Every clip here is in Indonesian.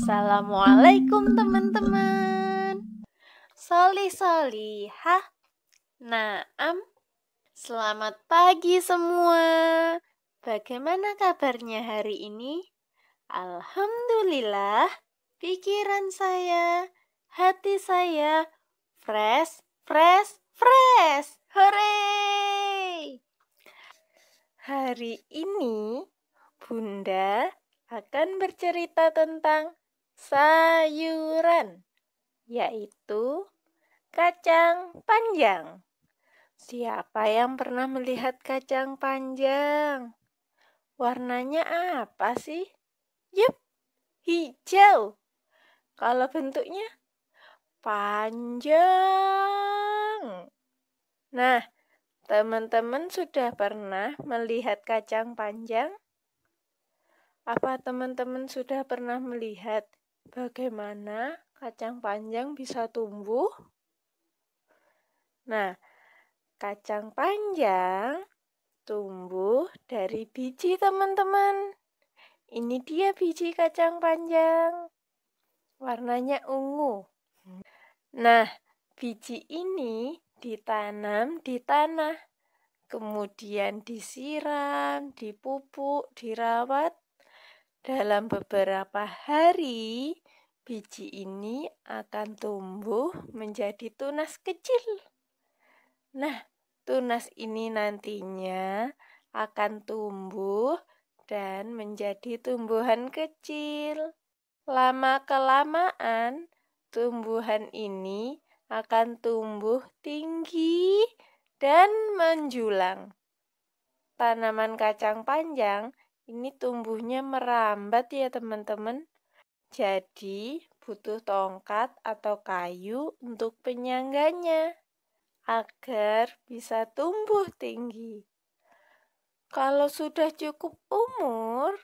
Assalamualaikum teman-teman Soli soli ha am? Selamat pagi semua Bagaimana kabarnya hari ini? Alhamdulillah Pikiran saya Hati saya Fresh, fresh, fresh Hore! Hari ini Bunda akan bercerita tentang sayuran, yaitu kacang panjang. Siapa yang pernah melihat kacang panjang? Warnanya apa sih? Yup, hijau. Kalau bentuknya panjang. Nah, teman-teman sudah pernah melihat kacang panjang? Apa teman-teman sudah pernah melihat Bagaimana kacang panjang bisa tumbuh? Nah, kacang panjang tumbuh dari biji, teman-teman. Ini dia biji kacang panjang. Warnanya ungu. Nah, biji ini ditanam di tanah kemudian disiram, dipupuk, dirawat dalam beberapa hari, biji ini akan tumbuh menjadi tunas kecil. Nah, tunas ini nantinya akan tumbuh dan menjadi tumbuhan kecil. Lama-kelamaan, tumbuhan ini akan tumbuh tinggi dan menjulang. Tanaman kacang panjang ini tumbuhnya merambat ya teman-teman. Jadi butuh tongkat atau kayu untuk penyangganya agar bisa tumbuh tinggi. Kalau sudah cukup umur,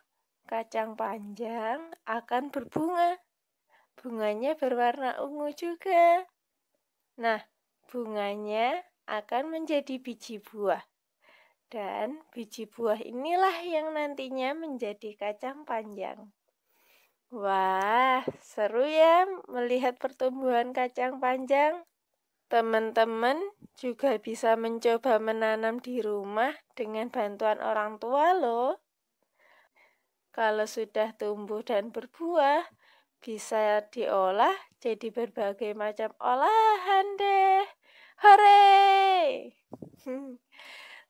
kacang panjang akan berbunga. Bunganya berwarna ungu juga. Nah, bunganya akan menjadi biji buah. Dan biji buah inilah yang nantinya menjadi kacang panjang. Wah, seru ya melihat pertumbuhan kacang panjang. Teman-teman juga bisa mencoba menanam di rumah dengan bantuan orang tua loh. Kalau sudah tumbuh dan berbuah, bisa diolah jadi berbagai macam olahan deh. Hore!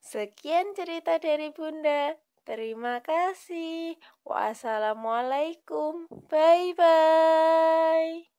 Sekian cerita dari Bunda. Terima kasih. Wassalamualaikum. Bye bye.